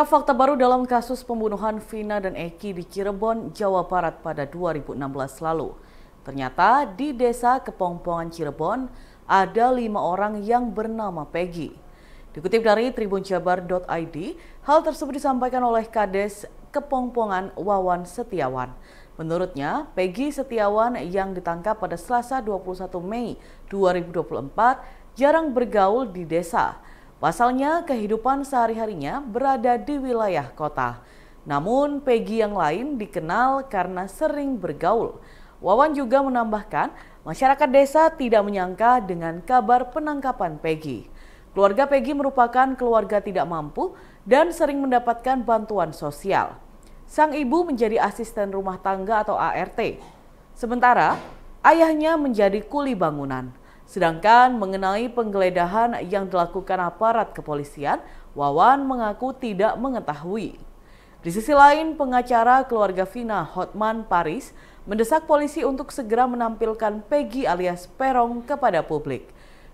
Mengungkap fakta baru dalam kasus pembunuhan Vina dan Eki di Cirebon, Jawa Barat pada 2016 lalu. Ternyata di desa Kepongpongan Cirebon ada lima orang yang bernama Peggy. Dikutip dari tribunjabar.id, hal tersebut disampaikan oleh Kades Kepongpongan Wawan Setiawan. Menurutnya, Peggy Setiawan yang ditangkap pada Selasa 21 Mei 2024 jarang bergaul di desa Pasalnya kehidupan sehari-harinya berada di wilayah kota. Namun Peggy yang lain dikenal karena sering bergaul. Wawan juga menambahkan, masyarakat desa tidak menyangka dengan kabar penangkapan Peggy. Keluarga Peggy merupakan keluarga tidak mampu dan sering mendapatkan bantuan sosial. Sang ibu menjadi asisten rumah tangga atau ART. Sementara ayahnya menjadi kuli bangunan. Sedangkan mengenai penggeledahan yang dilakukan aparat kepolisian, Wawan mengaku tidak mengetahui. Di sisi lain, pengacara keluarga Vina Hotman Paris mendesak polisi untuk segera menampilkan Peggy alias Perong kepada publik.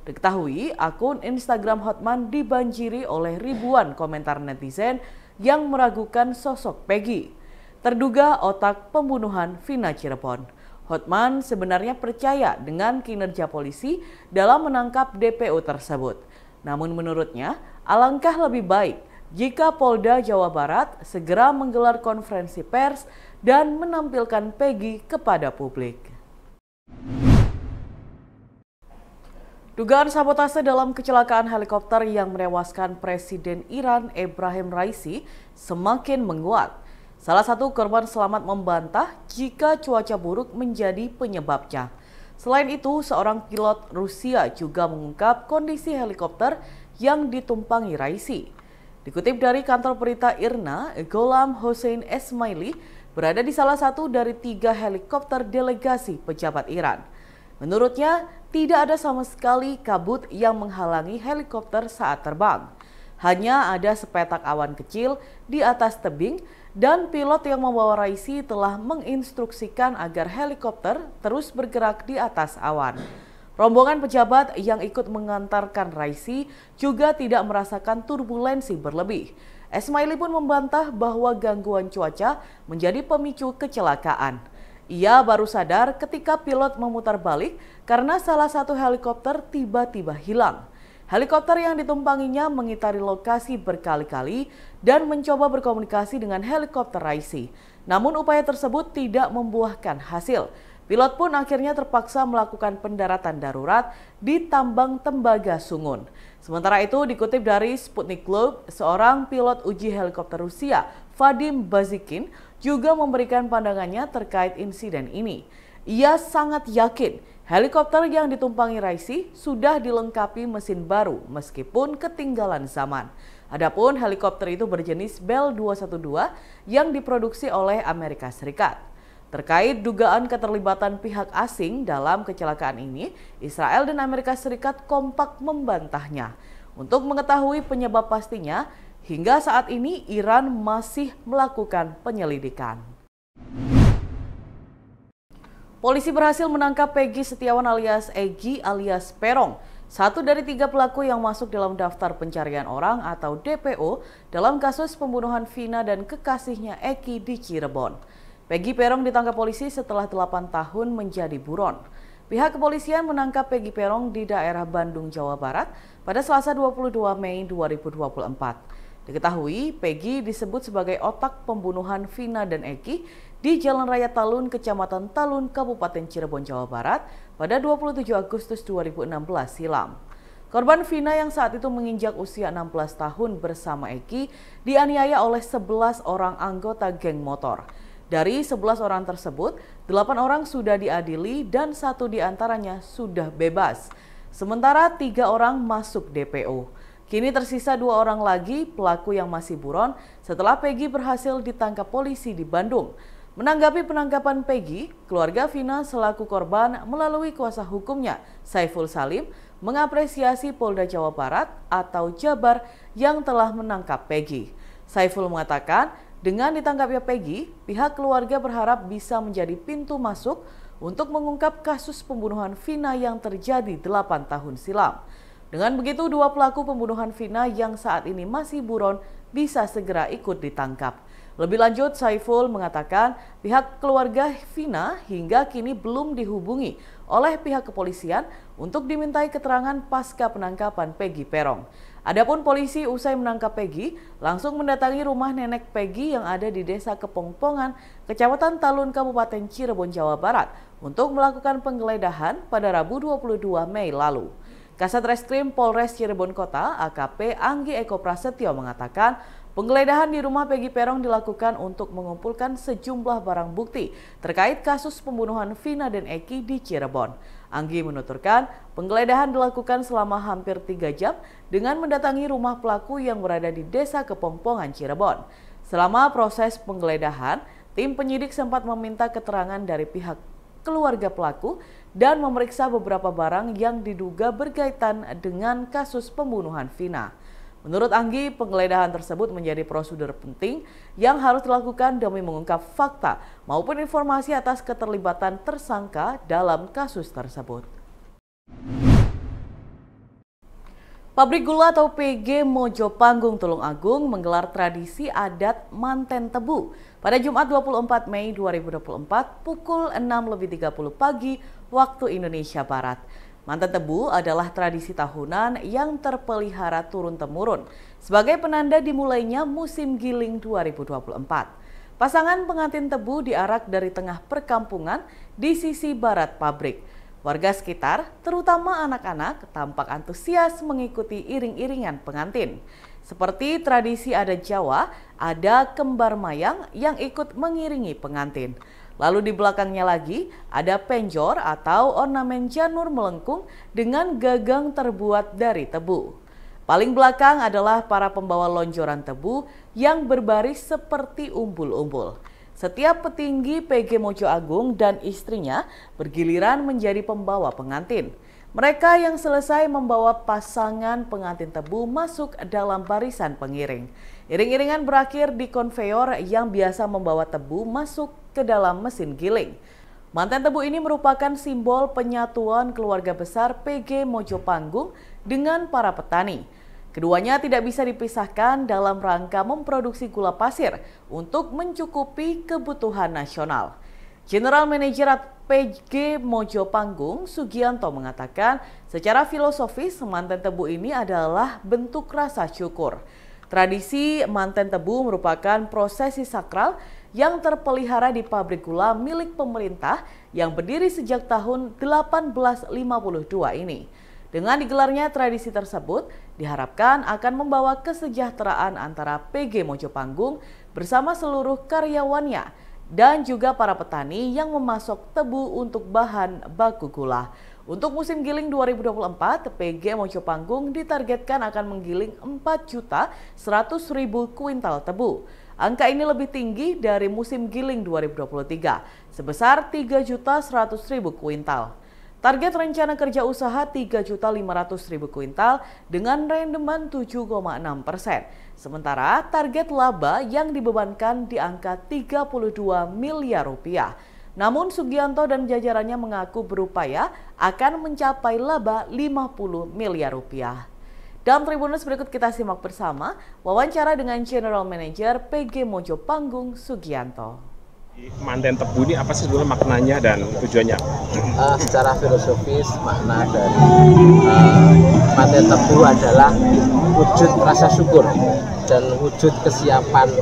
Diketahui, akun Instagram Hotman dibanjiri oleh ribuan komentar netizen yang meragukan sosok Peggy terduga otak pembunuhan Vina Cirebon. Hotman sebenarnya percaya dengan kinerja polisi dalam menangkap DPO tersebut. Namun menurutnya, alangkah lebih baik jika Polda Jawa Barat segera menggelar konferensi pers dan menampilkan Peggy kepada publik. Dugaan sabotase dalam kecelakaan helikopter yang menewaskan Presiden Iran Ibrahim Raisi semakin menguat. Salah satu korban selamat membantah jika cuaca buruk menjadi penyebabnya. Selain itu, seorang pilot Rusia juga mengungkap kondisi helikopter yang ditumpangi Raisi. Dikutip dari kantor berita IRNA, Golam Hossein Esmaili berada di salah satu dari tiga helikopter delegasi pejabat Iran. Menurutnya, tidak ada sama sekali kabut yang menghalangi helikopter saat terbang. Hanya ada sepetak awan kecil di atas tebing dan pilot yang membawa Raisi telah menginstruksikan agar helikopter terus bergerak di atas awan. Rombongan pejabat yang ikut mengantarkan Raisi juga tidak merasakan turbulensi berlebih. Esmaili pun membantah bahwa gangguan cuaca menjadi pemicu kecelakaan. Ia baru sadar ketika pilot memutar balik karena salah satu helikopter tiba-tiba hilang. Helikopter yang ditumpanginya mengitari lokasi berkali-kali dan mencoba berkomunikasi dengan helikopter Raisi. Namun upaya tersebut tidak membuahkan hasil. Pilot pun akhirnya terpaksa melakukan pendaratan darurat di tambang tembaga Sungun. Sementara itu dikutip dari Sputnik Globe, seorang pilot uji helikopter Rusia, Vadim Bazikin, juga memberikan pandangannya terkait insiden ini. Ia sangat yakin Helikopter yang ditumpangi Raisi sudah dilengkapi mesin baru meskipun ketinggalan zaman. Adapun helikopter itu berjenis Bell 212 yang diproduksi oleh Amerika Serikat. Terkait dugaan keterlibatan pihak asing dalam kecelakaan ini, Israel dan Amerika Serikat kompak membantahnya. Untuk mengetahui penyebab pastinya, hingga saat ini Iran masih melakukan penyelidikan. Polisi berhasil menangkap Peggy Setiawan alias Egi alias Perong, satu dari tiga pelaku yang masuk dalam daftar pencarian orang atau DPO dalam kasus pembunuhan Vina dan kekasihnya Eki di Cirebon. Peggy Perong ditangkap polisi setelah 8 tahun menjadi buron. Pihak kepolisian menangkap Peggy Perong di daerah Bandung, Jawa Barat pada Selasa 22 Mei 2024. Diketahui, Peggy disebut sebagai otak pembunuhan Vina dan Eki di Jalan Raya Talun, Kecamatan Talun, Kabupaten Cirebon, Jawa Barat pada 27 Agustus 2016 silam. Korban Vina yang saat itu menginjak usia 16 tahun bersama Eki dianiaya oleh 11 orang anggota geng motor. Dari 11 orang tersebut, 8 orang sudah diadili dan satu diantaranya sudah bebas. Sementara tiga orang masuk DPO. Kini tersisa dua orang lagi pelaku yang masih buron setelah Peggy berhasil ditangkap polisi di Bandung. Menanggapi penangkapan Peggy, keluarga Vina selaku korban melalui kuasa hukumnya Saiful Salim mengapresiasi Polda Jawa Barat atau Jabar yang telah menangkap Peggy. Saiful mengatakan, dengan ditangkapnya Peggy, pihak keluarga berharap bisa menjadi pintu masuk untuk mengungkap kasus pembunuhan Vina yang terjadi 8 tahun silam. Dengan begitu, dua pelaku pembunuhan Vina yang saat ini masih buron bisa segera ikut ditangkap. Lebih lanjut, Saiful mengatakan pihak keluarga Vina hingga kini belum dihubungi oleh pihak kepolisian untuk dimintai keterangan pasca penangkapan Peggy Perong. Adapun polisi usai menangkap Peggy, langsung mendatangi rumah nenek Peggy yang ada di desa Kepongpongan, kecamatan Talun, Kabupaten Cirebon, Jawa Barat untuk melakukan penggeledahan pada Rabu 22 Mei lalu. Kasat Reskrim Polres Cirebon Kota AKP Anggi Eko Prasetyo mengatakan penggeledahan di rumah Peggy Perong dilakukan untuk mengumpulkan sejumlah barang bukti terkait kasus pembunuhan Vina dan Eki di Cirebon. Anggi menuturkan penggeledahan dilakukan selama hampir tiga jam dengan mendatangi rumah pelaku yang berada di desa Kepompongan Cirebon. Selama proses penggeledahan, tim penyidik sempat meminta keterangan dari pihak keluarga pelaku dan memeriksa beberapa barang yang diduga berkaitan dengan kasus pembunuhan Vina. Menurut Anggi, penggeledahan tersebut menjadi prosedur penting yang harus dilakukan demi mengungkap fakta maupun informasi atas keterlibatan tersangka dalam kasus tersebut. Pabrik gula atau PG Mojo Panggung Tulung Agung menggelar tradisi adat manten tebu pada Jumat 24 Mei 2024 pukul lebih 6.30 pagi waktu Indonesia Barat. Manten tebu adalah tradisi tahunan yang terpelihara turun-temurun sebagai penanda dimulainya musim giling 2024. Pasangan pengantin tebu diarak dari tengah perkampungan di sisi barat pabrik. Warga sekitar, terutama anak-anak, tampak antusias mengikuti iring-iringan pengantin. Seperti tradisi ada Jawa, ada kembar mayang yang ikut mengiringi pengantin. Lalu di belakangnya lagi ada penjor atau ornamen janur melengkung dengan gagang terbuat dari tebu. Paling belakang adalah para pembawa lonjoran tebu yang berbaris seperti umbul-umbul. Setiap petinggi PG Mojo Agung dan istrinya bergiliran menjadi pembawa pengantin. Mereka yang selesai membawa pasangan pengantin tebu masuk dalam barisan pengiring. Iring-iringan berakhir di konveyor yang biasa membawa tebu masuk ke dalam mesin giling. Mantan tebu ini merupakan simbol penyatuan keluarga besar PG Mojo Panggung dengan para petani. Keduanya tidak bisa dipisahkan dalam rangka memproduksi gula pasir untuk mencukupi kebutuhan nasional. General Manager PG Mojo Panggung, Sugianto mengatakan, secara filosofis mantan tebu ini adalah bentuk rasa syukur. Tradisi manten tebu merupakan prosesi sakral yang terpelihara di pabrik gula milik pemerintah yang berdiri sejak tahun 1852 ini. Dengan digelarnya tradisi tersebut, diharapkan akan membawa kesejahteraan antara PG Mojo Panggung bersama seluruh karyawannya dan juga para petani yang memasok tebu untuk bahan baku gula. Untuk musim giling 2024, PG Mojo Panggung ditargetkan akan menggiling 4 juta 100 ribu kuintal tebu. Angka ini lebih tinggi dari musim giling 2023, sebesar 3 juta 100 ribu kuintal. Target rencana kerja usaha 3.500.000 kuintal dengan rendemen 7,6 persen. Sementara target laba yang dibebankan di angka 32 miliar rupiah. Namun Sugianto dan jajarannya mengaku berupaya akan mencapai laba 50 miliar rupiah. Dalam Tribunus berikut kita simak bersama wawancara dengan General Manager PG Mojo Panggung Sugianto. Manten tebu ini apa sih sebenarnya maknanya dan tujuannya? Uh, secara filosofis makna dari uh, eh, manten tebu adalah wujud rasa syukur dan wujud kesiapan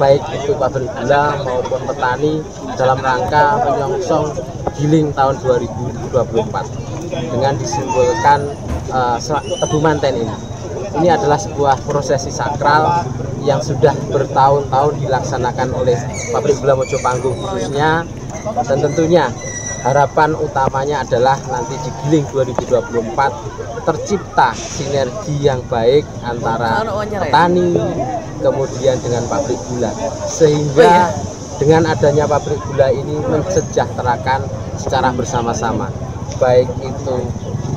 baik itu pabrik gula maupun petani dalam rangka menyongsong giling tahun 2024 dengan disimbolkan uh, eh, tebu manten ini. Ini adalah sebuah prosesi sakral yang sudah bertahun-tahun dilaksanakan oleh pabrik gula mojopanggung khususnya dan tentunya harapan utamanya adalah nanti di giling 2024 tercipta sinergi yang baik antara ya? petani kemudian dengan pabrik gula sehingga oh iya. dengan adanya pabrik gula ini mensejahterakan secara bersama-sama baik itu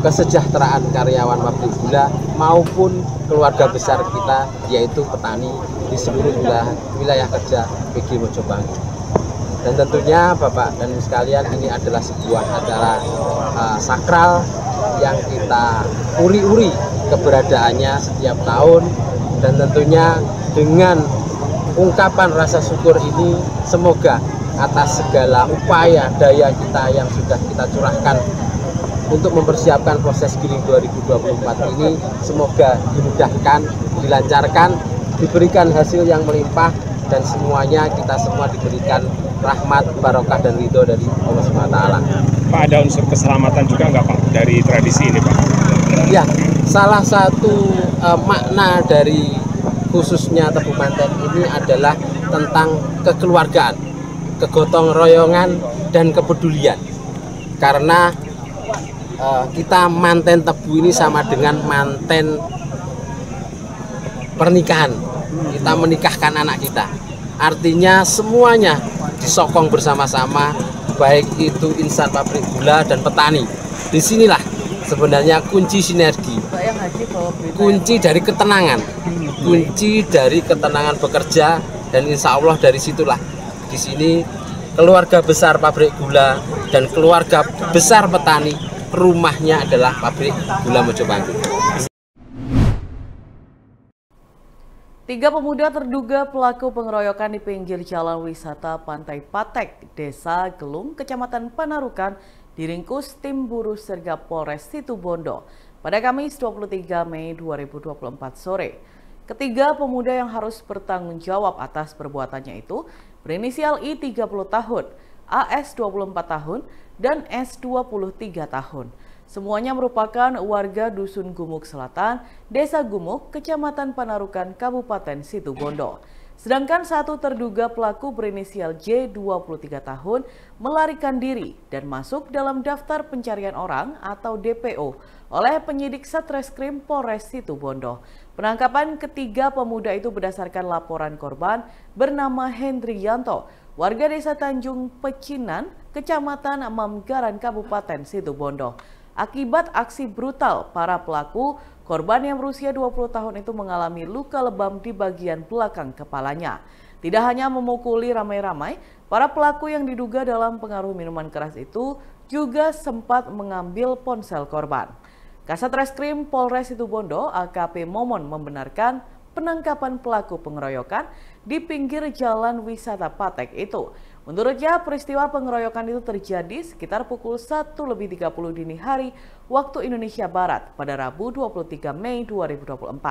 kesejahteraan karyawan pabrik gula maupun keluarga besar kita yaitu petani di seluruh wilayah, wilayah kerja PG Mojobangi. Dan tentunya Bapak dan Ibu sekalian ini adalah sebuah acara uh, sakral yang kita uri-uri keberadaannya setiap tahun dan tentunya dengan ungkapan rasa syukur ini semoga atas segala upaya daya kita yang sudah kita curahkan untuk mempersiapkan proses giling 2024 ini semoga dimudahkan, dilancarkan, diberikan hasil yang melimpah dan semuanya kita semua diberikan rahmat, barokah dan ridho dari Allah SWT. Pak ada unsur keselamatan juga nggak Pak dari tradisi ini Pak? Ya, salah satu uh, makna dari khususnya tebu mantan ini adalah tentang kekeluargaan, kegotong royongan dan kepedulian. Karena Eh, kita manten tebu ini sama dengan manten pernikahan kita menikahkan anak kita artinya semuanya disokong bersama-sama baik itu insan pabrik gula dan petani disinilah sebenarnya kunci sinergi kunci dari ketenangan kunci dari ketenangan bekerja dan insya Allah dari situlah di sini keluarga besar pabrik gula dan keluarga besar petani rumahnya adalah pabrik gula Mojopahit. Tiga pemuda terduga pelaku pengeroyokan di pinggir jalan wisata Pantai Patek, Desa Gelung, Kecamatan Panarukan, diringkus tim buru serga Polres Situbondo pada Kamis 23 Mei 2024 sore. Ketiga pemuda yang harus bertanggung jawab atas perbuatannya itu berinisial I 30 tahun, AS 24 tahun, dan S 23 tahun. Semuanya merupakan warga Dusun Gumuk Selatan, Desa Gumuk, Kecamatan Panarukan, Kabupaten Situbondo. Sedangkan satu terduga pelaku berinisial J 23 tahun melarikan diri dan masuk dalam daftar pencarian orang atau DPO oleh penyidik Satreskrim Polres Situbondo. Penangkapan ketiga pemuda itu berdasarkan laporan korban bernama Hendri Yanto, warga desa Tanjung Pecinan, Kecamatan Mamgaran, Kabupaten Situbondo. Akibat aksi brutal para pelaku, korban yang berusia 20 tahun itu mengalami luka lebam di bagian belakang kepalanya. Tidak hanya memukuli ramai-ramai, para pelaku yang diduga dalam pengaruh minuman keras itu juga sempat mengambil ponsel korban. Kasat Reskrim Polres Situbondo AKP Momon membenarkan penangkapan pelaku pengeroyokan di pinggir jalan wisata Patek itu. Menurutnya peristiwa pengeroyokan itu terjadi sekitar pukul 1 lebih 30 dini hari waktu Indonesia Barat pada Rabu 23 Mei 2024.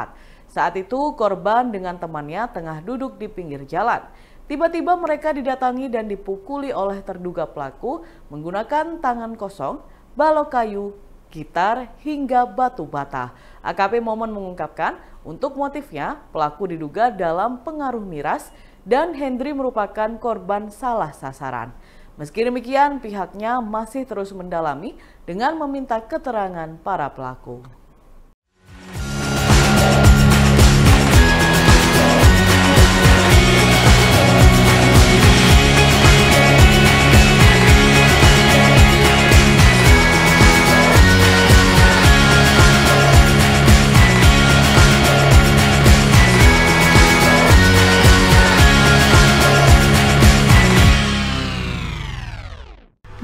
Saat itu korban dengan temannya tengah duduk di pinggir jalan. Tiba-tiba mereka didatangi dan dipukuli oleh terduga pelaku menggunakan tangan kosong, balok kayu, gitar, hingga batu bata. AKP Momen mengungkapkan, untuk motifnya, pelaku diduga dalam pengaruh miras dan Hendri merupakan korban salah sasaran. Meski demikian, pihaknya masih terus mendalami dengan meminta keterangan para pelaku.